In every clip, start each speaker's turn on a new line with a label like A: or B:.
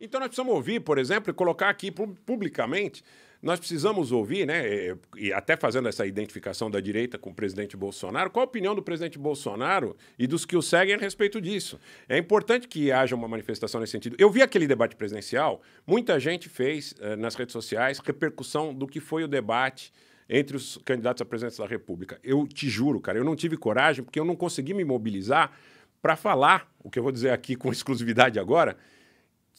A: Então nós precisamos ouvir, por exemplo, e colocar aqui publicamente, nós precisamos ouvir, né, e até fazendo essa identificação da direita com o presidente Bolsonaro, qual a opinião do presidente Bolsonaro e dos que o seguem a respeito disso. É importante que haja uma manifestação nesse sentido. Eu vi aquele debate presidencial, muita gente fez eh, nas redes sociais repercussão do que foi o debate entre os candidatos à presidência da República. Eu te juro, cara, eu não tive coragem porque eu não consegui me mobilizar para falar o que eu vou dizer aqui com exclusividade agora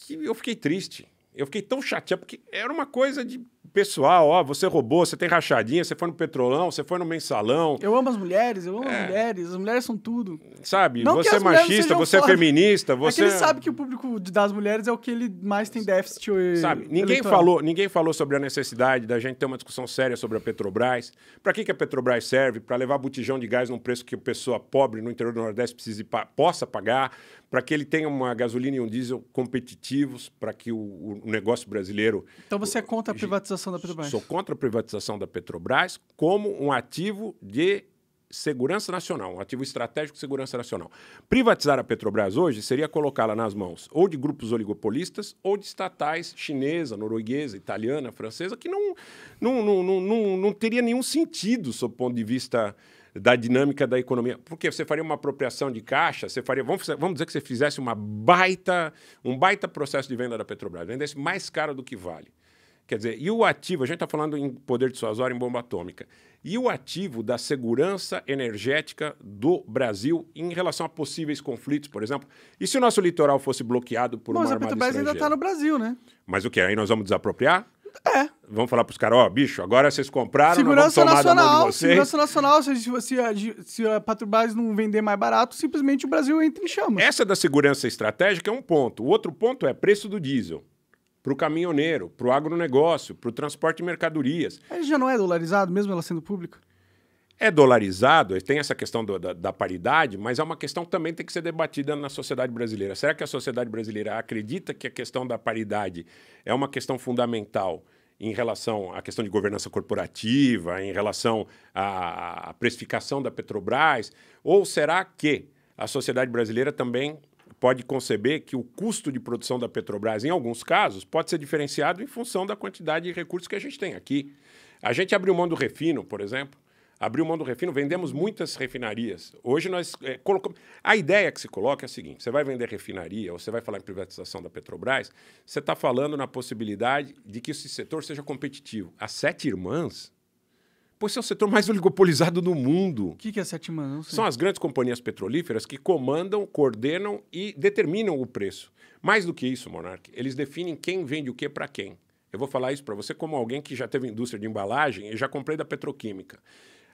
A: que eu fiquei triste. Eu fiquei tão chateado, porque era uma coisa de pessoal, ó, você roubou, você tem rachadinha, você foi no Petrolão, você foi no Mensalão. Eu amo as mulheres, eu amo é. as
B: mulheres, as mulheres são tudo.
A: Sabe, não você é machista, você é feminista, você... É que ele é sabe
B: que o público das mulheres é o que ele mais tem déficit eh, Sabe, ninguém eleitoral. falou,
A: ninguém falou sobre a necessidade da gente ter uma discussão séria sobre a Petrobras. Para que, que a Petrobras serve? Para levar botijão de gás num preço que a pessoa pobre no interior do Nordeste precise, possa pagar, para que ele tenha uma gasolina e um diesel competitivos, para que o, o negócio brasileiro... Então você é contra a privatização privatização da Petrobras. Sou contra a privatização da Petrobras como um ativo de segurança nacional, um ativo estratégico de segurança nacional. Privatizar a Petrobras hoje seria colocá-la nas mãos ou de grupos oligopolistas ou de estatais chinesa, norueguesa, italiana, francesa, que não, não, não, não, não, não teria nenhum sentido sob o ponto de vista da dinâmica da economia. Porque você faria uma apropriação de caixa, você faria, vamos, vamos dizer que você fizesse uma baita, um baita processo de venda da Petrobras, vendesse mais caro do que vale. Quer dizer, e o ativo, a gente está falando em poder dissuasório em bomba atômica, e o ativo da segurança energética do Brasil em relação a possíveis conflitos, por exemplo? E se o nosso litoral fosse bloqueado por Mas uma armada ainda está tá no Brasil, né? Mas o que? Aí nós vamos desapropriar? É. Vamos falar para os caras, ó, oh, bicho, agora vocês compraram, segurança não nacional, Segurança
B: nacional, se, se, a, se a não vender mais barato, simplesmente o Brasil entra em chamas.
A: Essa da segurança estratégica é um ponto. O outro ponto é preço do diesel para o caminhoneiro, para o agronegócio, para o transporte de mercadorias. Ele já
B: não é dolarizado, mesmo ela sendo pública?
A: É dolarizado, tem essa questão do, da, da, paridade, mas é uma questão que também tem que ser debatida na sociedade brasileira. Será que a sociedade brasileira acredita que a questão da paridade é uma questão fundamental em relação à questão de governança corporativa, em relação à precificação da Petrobras? Ou será que a sociedade brasileira também pode conceber que o custo de produção da Petrobras, em alguns casos, pode ser diferenciado em função da quantidade de recursos que a gente tem aqui. A gente abriu mão do refino, por exemplo. Abriu mão do refino, vendemos muitas refinarias. Hoje nós é, eh, colocamos. A ideia que se coloca é a seguinte: você vai vender refinaria ou você vai falar em privatização da Petrobras, você está falando na possibilidade de que esse setor seja competitivo. As sete irmãs Pois é o setor mais
B: oligopolizado do mundo. O que, que é a sétima não?
A: Sei. São as grandes companhias petrolíferas que comandam, coordenam e determinam o preço. Mais do que isso, Monark, eles definem quem vende o que para quem. Eu vou falar isso para você como alguém que já teve indústria de embalagem e já comprei da petroquímica.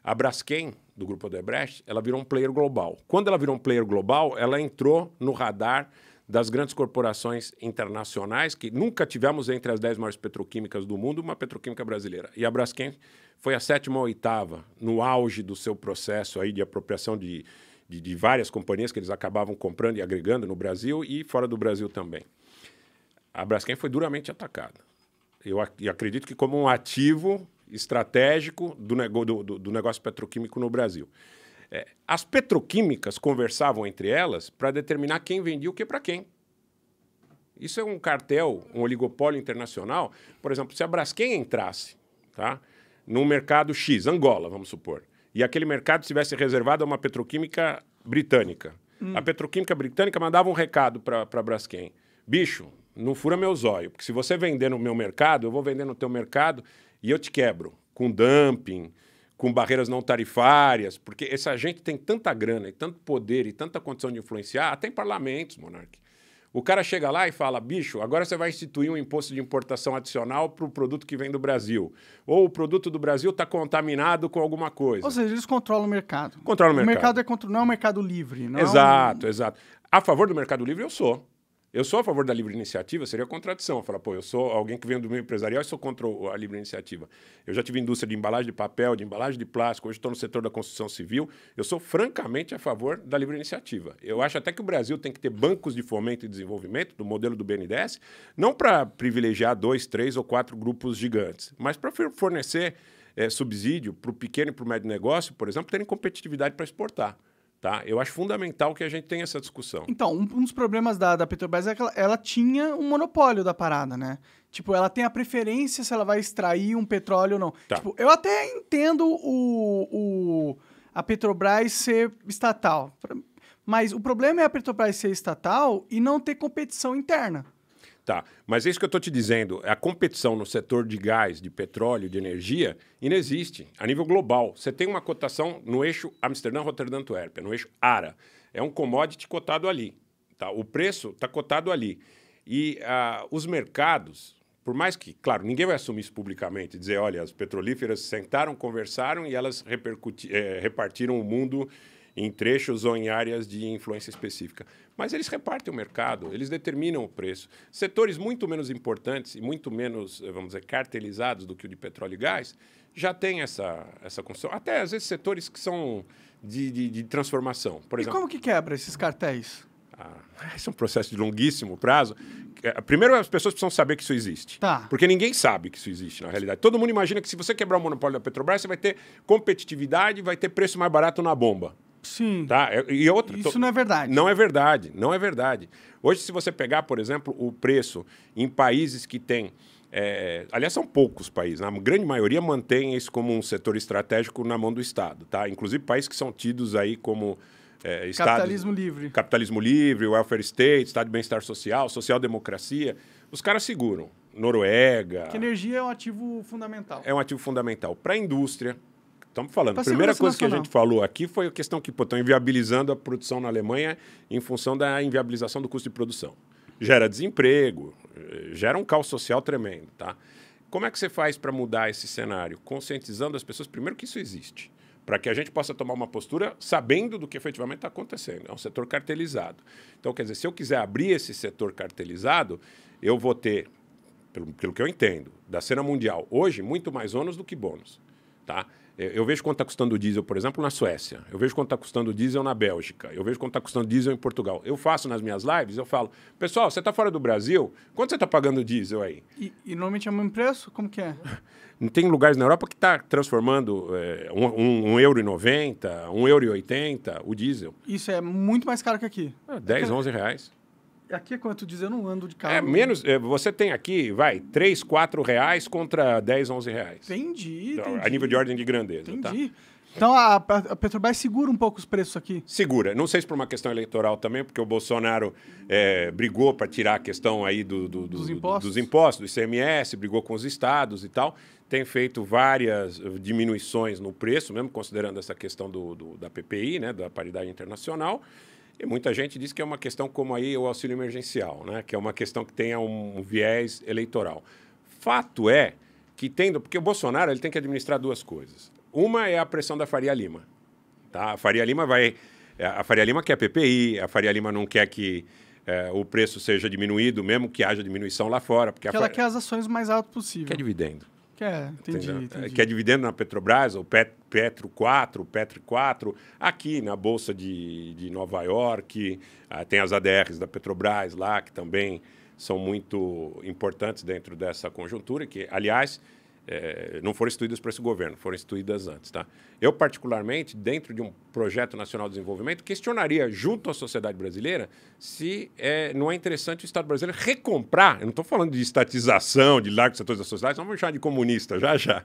A: A Braskem, do grupo Odebrecht, ela virou um player global. Quando ela virou um player global, ela entrou no radar das grandes corporações internacionais, que nunca tivemos entre as 10 maiores petroquímicas do mundo uma petroquímica brasileira. E a Braskem foi a sétima ou oitava, no auge do seu processo aí de apropriação de, de, de várias companhias que eles acabavam comprando e agregando no Brasil e fora do Brasil também. A Braskem foi duramente atacada. Eu ac acredito que como um ativo estratégico do, nego do, do negócio petroquímico no Brasil. É, as petroquímicas conversavam entre elas para determinar quem vendia o que para quem. Isso é um cartel, um oligopólio internacional. Por exemplo, se a Braskem entrasse tá, mercado X, Angola, vamos supor, e aquele mercado estivesse reservado a uma petroquímica britânica. Hum. A petroquímica britânica mandava um recado para a Braskem. Bicho, não fura meu zóio, porque se você vender no meu mercado, eu vou vender no teu mercado e eu te quebro com dumping, com barreiras não tarifárias, porque essa gente tem tanta grana e tanto poder e tanta condição de influenciar, até em parlamentos, Monarque. O cara chega lá e fala: bicho, agora você vai instituir um imposto de importação adicional para o produto que vem do Brasil. Ou o produto do Brasil está contaminado com alguma coisa. Ou seja,
B: eles controlam o mercado. Controlam o mercado. O mercado é não é um mercado livre, não Exato,
A: é um... exato. A favor do mercado livre eu sou. Eu sou a favor da livre iniciativa, seria contradição. Falar, pô, eu sou alguém que vem do meio empresarial e sou contra a livre iniciativa. Eu já tive indústria de embalagem de papel, de embalagem de plástico, hoje estou no setor da construção civil. Eu sou francamente a favor da livre iniciativa. Eu acho até que o Brasil tem que ter bancos de fomento e desenvolvimento, do modelo do BNDES, não para privilegiar dois, três ou quatro grupos gigantes, mas para fornecer é, subsídio para o pequeno e para o médio negócio, por exemplo, terem competitividade para exportar. Tá? Eu acho fundamental que a gente tenha essa discussão.
B: Então, um, um dos problemas da, da Petrobras é que ela, ela, tinha um monopólio da parada, né? Tipo, ela tem a preferência se ela vai extrair um petróleo ou não. Tá. Tipo, eu até entendo o, o, a Petrobras ser estatal. Mas o problema é a Petrobras ser estatal e não ter competição interna.
A: Tá, mas é isso que eu estou te dizendo. A competição no setor de gás, de petróleo, de energia, inexiste a nível global. Você tem uma cotação no eixo Amsterdã, Rotterdam, Antuérpia, é no eixo ARA. É um commodity cotado ali. Tá? O preço está cotado ali. E uh, os mercados, por mais que, claro, ninguém vai assumir isso publicamente, dizer, olha, as petrolíferas sentaram, conversaram e elas eh, repartiram o mundo em trechos ou em áreas de influência específica. Mas eles repartem o mercado, eles determinam o preço. Setores muito menos importantes e muito menos, eh, vamos dizer, cartelizados do que o de petróleo e gás já tem essa, essa construção. Até às vezes setores que são de, de, de transformação. Por e como
B: que quebra esses cartéis?
A: Ah, esse é um processo de longuíssimo prazo. É, primeiro, as pessoas precisam saber que isso existe. Tá. Porque ninguém sabe que isso existe, na realidade. Todo mundo imagina que se você quebrar o monopólio da Petrobras, você vai ter competitividade, vai ter preço mais barato na bomba. Sim. Tá? É, e outra, Isso tô... não é verdade. Não é verdade, não é verdade. Hoje, se você pegar, por exemplo, o preço em países que têm. É, aliás, são poucos países, né? a grande maioria mantém isso como um setor estratégico na mão do Estado, tá? Inclusive países que são tidos aí como é, Estado, capitalismo livre. Capitalismo livre, welfare state, Estado de bem-estar social, social-democracia. Os caras seguram. Noruega. Que
B: energia é um ativo fundamental.
A: É um ativo fundamental. Para a indústria, estamos falando. A primeira coisa nacional. que a gente falou aqui foi a questão que estão inviabilizando a produção na Alemanha em função da inviabilização do custo de produção. Gera desemprego, eh, gera um caos social tremendo, tá? Como é que você faz para mudar esse cenário? Conscientizando as pessoas, primeiro, que isso existe, para que a gente possa tomar uma postura sabendo do que efetivamente está acontecendo. É um setor cartelizado. Então, quer dizer, se eu quiser abrir esse setor cartelizado, eu vou ter, pelo, pelo que eu entendo, da cena mundial hoje, muito mais ônus do que bônus. Tá? Eu vejo quanto está custando o diesel, por exemplo, na Suécia. Eu vejo quanto está custando o diesel na Bélgica. Eu vejo quanto está custando o diesel em Portugal. Eu faço nas minhas lives, eu falo, pessoal, você está fora do Brasil? Quanto você está pagando o diesel aí?
B: E, e, normalmente é o mesmo preço? Como que é?
A: Tem lugares na Europa que está transformando é, um, um, euro e noventa, um euro e oitenta o diesel.
B: Isso é muito mais caro que aqui. Ah, 10,
A: é, 11 reais.
B: Aqui é quanto tu eu não ando de carro. É menos.
A: É, você tem aqui, vai, 3, 4 reais contra 10, 11 reais.
B: Entendi.
A: Então, entendi. A nível de ordem de grandeza. Tá? Entendi. Tá? Então a, a, Petrobras
B: segura um pouco os preços aqui? Segura.
A: Não sei se por uma questão eleitoral também, porque o Bolsonaro é, brigou para tirar a questão aí do, do, do, dos, impostos. dos impostos, do ICMS, brigou com os estados e tal. Tem feito várias eh, diminuições no preço, mesmo considerando essa questão do, da PPI, né, da paridade internacional. E muita gente diz que é uma questão como aí o auxílio emergencial, né? que é uma questão que tenha um viés eleitoral. Fato é que tendo... Porque o Bolsonaro ele tem que administrar duas coisas. Uma é a pressão da Faria Lima. Tá? A Faria Lima vai... É, a Faria Lima quer PPI, a Faria Lima não quer que é, o preço seja diminuído, mesmo que haja diminuição lá fora. Porque, porque Faria... ela quer
B: as ações mais altas possível. Quer dividendo. Quer, entendi, é, entendi. Quer
A: dividendo na Petrobras, o PET Petro 4, Petro 4, aqui na Bolsa de, de Nova York, ah, tem as ADRs da Petrobras lá, que também são muito importantes dentro dessa conjuntura, que, aliás, é, não foram instituídas para esse governo, foram instituídas antes. Tá? Eu, particularmente, dentro de um projeto nacional de desenvolvimento, questionaria junto à sociedade brasileira se é, não é interessante o Estado brasileiro recomprar. Eu não estou falando de estatização, de largos setores da sociedade, não vamos chamar de comunista já já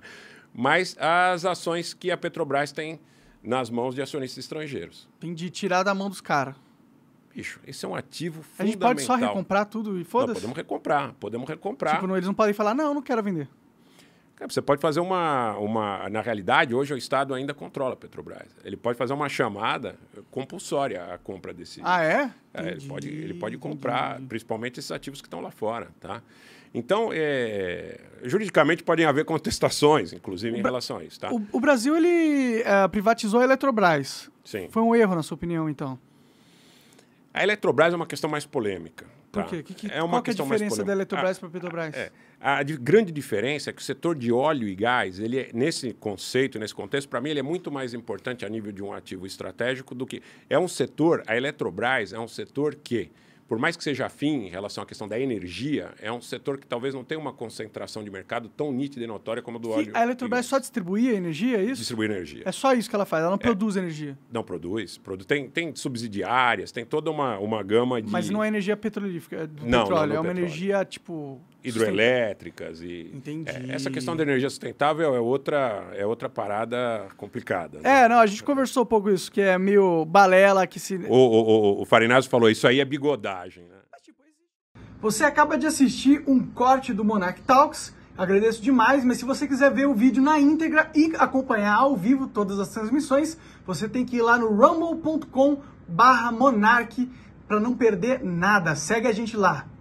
A: mas as ações que a Petrobras tem nas mãos de acionistas estrangeiros.
B: Tem de tirar da mão dos caras. Bicho, esse é um
A: ativo fundamental. A gente pode só recomprar
B: tudo e foda-se? Podemos recomprar, podemos recomprar. Tipo, não, eles não podem falar, não, eu não quero vender.
A: É, você pode fazer uma, uma. Na realidade, hoje o Estado ainda controla a Petrobras. Ele pode fazer uma chamada compulsória à compra desse. Ah, é? é ele, pode, ele pode comprar, Entendi. principalmente esses ativos que estão lá fora. Tá? Então, é, juridicamente podem haver contestações, inclusive, o em relação a isso. Tá? O,
B: o Brasil ele é, privatizou a Eletrobras. Sim. Foi um erro, na sua opinião, então?
A: A Eletrobras é uma questão mais polêmica.
B: Por tá. quê? Que, que, é uma qual questão é a diferença da Eletrobras ah, para a Petrobras? É,
A: a grande diferença é que o setor de óleo e gás, ele é, nesse conceito, nesse contexto, para mim, ele é muito mais importante a nível de um ativo estratégico do que. É um setor, a Eletrobras é um setor que por mais que seja afim em relação à questão da energia, é um setor que talvez não tenha uma concentração de mercado tão nítida e notória como a do Sim, óleo. A
B: Eletrobras só a energia, é isso? Distribui energia. É só isso que ela faz, ela não é, produz energia.
A: Não produz. produz tem, tem subsidiárias, tem toda uma, uma gama de. Mas não
B: é energia petrolífica, é do não, petróleo. Não, é uma petróleo. energia tipo
A: hidroelétricas e Entendi. É, essa questão da energia sustentável é outra é outra parada complicada.
B: Né? É, não, a gente conversou um pouco isso, que é meio balela que se
A: O o, o, o Farinazzo falou isso aí é bigodagem, né? É, tipo,
B: você acaba de assistir um corte do Monarch Talks. Agradeço demais, mas se você quiser ver o vídeo na íntegra e acompanhar ao vivo todas as transmissões, você tem que ir lá no rumble.com/monarch para não perder nada. Segue a gente lá.